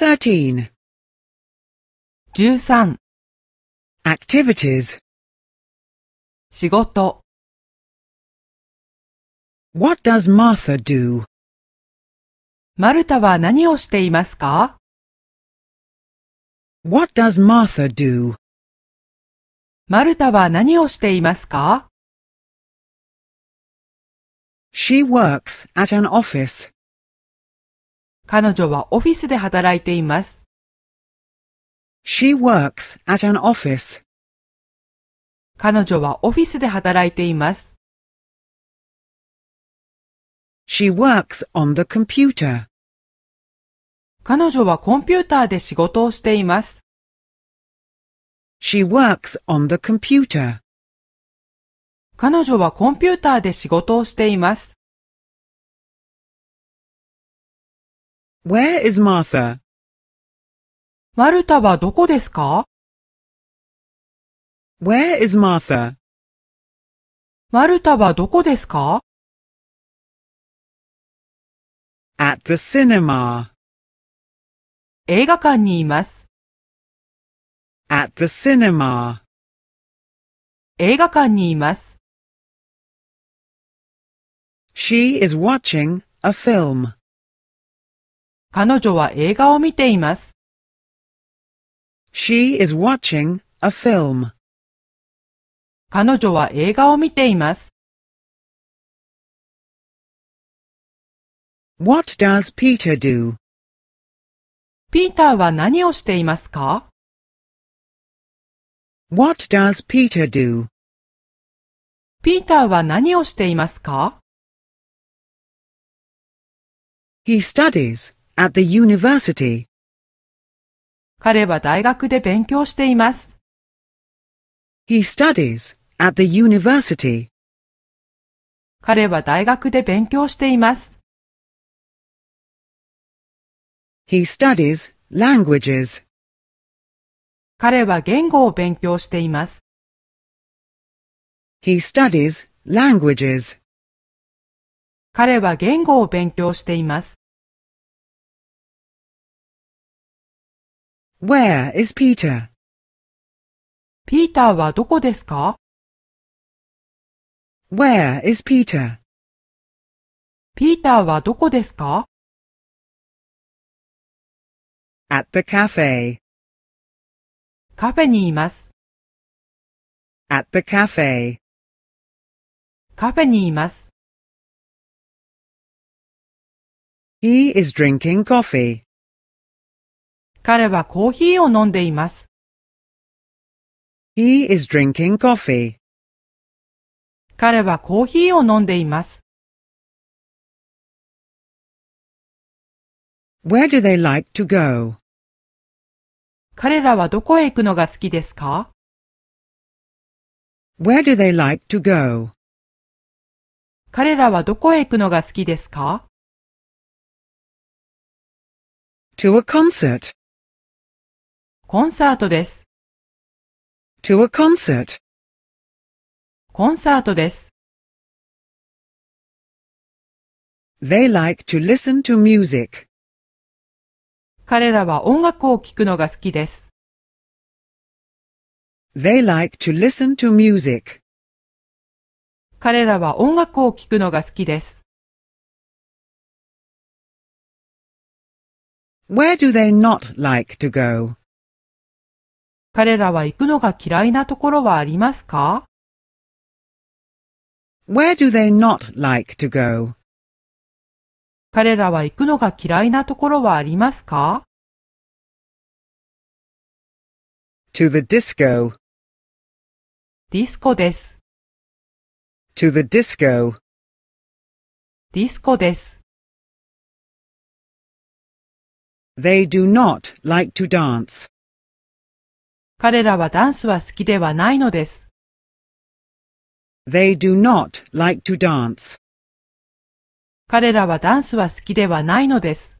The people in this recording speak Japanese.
13 13 activities 仕事 What does Martha do? マルタは何をしていますか ?What does Martha do? マルタは何をしていますか ?She works at an office. 彼女はオフィスで働いています。She works at an office. 彼女はオフィスで働いています。She works on the computer. 彼女はコンピューターで仕事をしています。She works on the computer. 彼女はコンピューターで仕事をしています。Where is Martha? マルタはどこですか Where is Martha? マルタはどこですか At the cinema. 映画館にいます。At the cinema. 映画館にいます。She is watching a film. 彼女は映画を見ています。She is watching a film. 彼女は映画を見ています。What does Peter do? ピーターは何をしていますか ?What does Peter do? ピーターは何をしていますか ?He studies at the university. 彼は大学で勉強しています。He studies at the university. 彼は大学で勉強しています。He studies languages. 彼は言語を勉強しています。He studies languages. 彼は言語を勉強しています。Where is Peter? ピーターはどこですか ?Where is Peter? ピーターはどこですか ?At the cafe. カフェにいます。At the cafe. カフェにいます。He is drinking coffee. 彼はコーヒーを飲んでいます。He is drinking coffee. 彼はコーヒーを飲んでいます。Where do they like to go? 彼らはどこへ行くのが好きですか Where do they like to go? 彼らはどこへ行くのが好きですか To a concert. コンサートです。to a concert コンサートです。They like to listen to music. 彼らは音楽を聴くのが好きです。They like to listen to music. 彼らは音楽を聴くのが好きです。Where do they not like to go? 彼らは行くのが嫌いなところはありますか ?Where do they not like to go? 彼らは行くのが嫌いなところはありますか ?To the disco ディスコです。To the disco ディスコです。They do not like to dance. 彼らはダンスは好きではないのです。They do not like to dance. 彼らはダンスは好きではないのです。